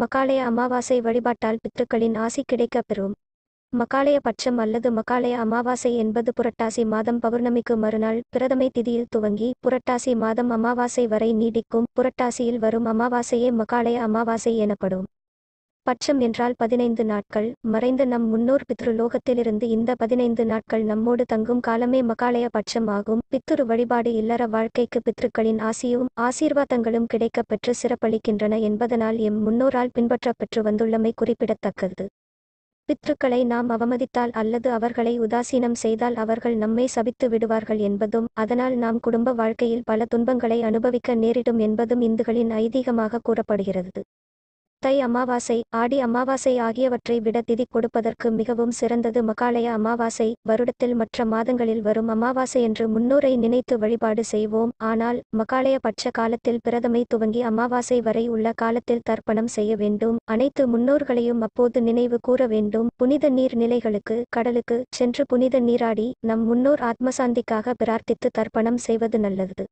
மகாலய அமாவாசை வழிபாட்டால் பித்ருக்களின் ஆசி கிடைக்க பெறும் மகாலய பட்சம் அல்லது மகாலய அமாவாசை என்பது புரட்டாசி மாதம் பௌர்ணமிக்கு மறுநாள் பிரதமை திதியில் துவங்கி புரட்டாசி மாதம் அமாவாசை வரை நீடிக்கும் புரட்டாசியில் வரும் அமாவாசையே மகாலய அமாவாசை எனப்படும் பட்சம் என்றால் பதினைந்து நாட்கள் மறைந்த நம் முன்னோர் பித்ருலோகத்திலிருந்து இந்த பதினைந்து நாட்கள் நம்மோடு தங்கும் காலமே மகாலய பட்சம் ஆகும் பித்துரு வழிபாடு இல்லற வாழ்க்கைக்கு பித்ருக்களின் ஆசியும் ஆசீர்வாதங்களும் கிடைக்கப் பெற்று சிறப்பளிக்கின்றன என்பதனால் எம் முன்னோரால் பின்பற்றப்பெற்று வந்துள்ளமை குறிப்பிடத்தக்கது பித்ருக்களை நாம் அவமதித்தால் அல்லது அவர்களை உதாசீனம் செய்தால் அவர்கள் நம்மை சபித்து விடுவார்கள் என்பதும் அதனால் நாம் குடும்ப வாழ்க்கையில் பல துன்பங்களை அனுபவிக்க நேரிடும் என்பதும் இந்துகளின் ஐதீகமாக கூறப்படுகிறது தை அமாவாசை ஆடி அமாவாசை ஆகியவற்றை விட திதி கொடுப்பதற்கு மிகவும் சிறந்தது மகாலய அமாவாசை வருடத்தில் மற்ற மாதங்களில் வரும் அமாவாசை என்று முன்னோரை நினைத்து வழிபாடு செய்வோம் ஆனால் மகாலய பட்ச காலத்தில் பிரதமை துவங்கி அமாவாசை வரை உள்ள காலத்தில் தர்ப்பணம் செய்ய வேண்டும் அனைத்து முன்னோர்களையும் அப்போது நினைவு கூற வேண்டும் புனித நீர் நிலைகளுக்கு கடலுக்கு சென்று புனித நீராடி நம் முன்னோர் ஆத்மசாந்திக்காக பிரார்த்தித்து தர்ப்பணம் செய்வது நல்லது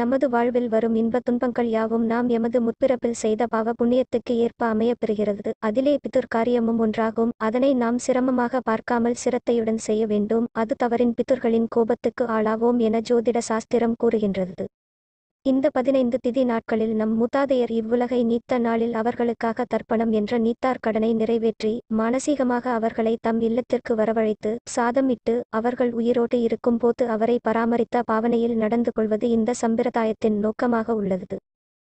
நமது வாழ்வில் வரும் இன்பத் துன்பங்கள் யாவும் நாம் எமது முற்பிறப்பில் செய்த பாவ புண்ணியத்துக்கு ஏற்ப அமையப்பெறுகிறது அதிலே பிதுர் காரியமும் ஒன்றாகும் அதனை நாம் சிரமமாக பார்க்காமல் சிரத்தையுடன் செய்ய வேண்டும் அது தவறின் பித்துர்களின் கோபத்துக்கு ஆளாவோம் என ஜோதிட சாஸ்திரம் கூறுகின்றது இந்த பதினைந்து திதி நாட்களில் நம் மூதாதையர் இவ்வுலகை நீத்த நாளில் அவர்களுக்காக தர்ப்பணம் என்ற நீத்தார் கடனை நிறைவேற்றி மானசீகமாக அவர்களை தம் இல்லத்திற்கு வரவழைத்து சாதமிட்டு அவர்கள் உயிரோடு இருக்கும்போது அவரை பராமரித்த பாவனையில் நடந்து கொள்வது இந்த சம்பிரதாயத்தின் நோக்கமாக உள்ளது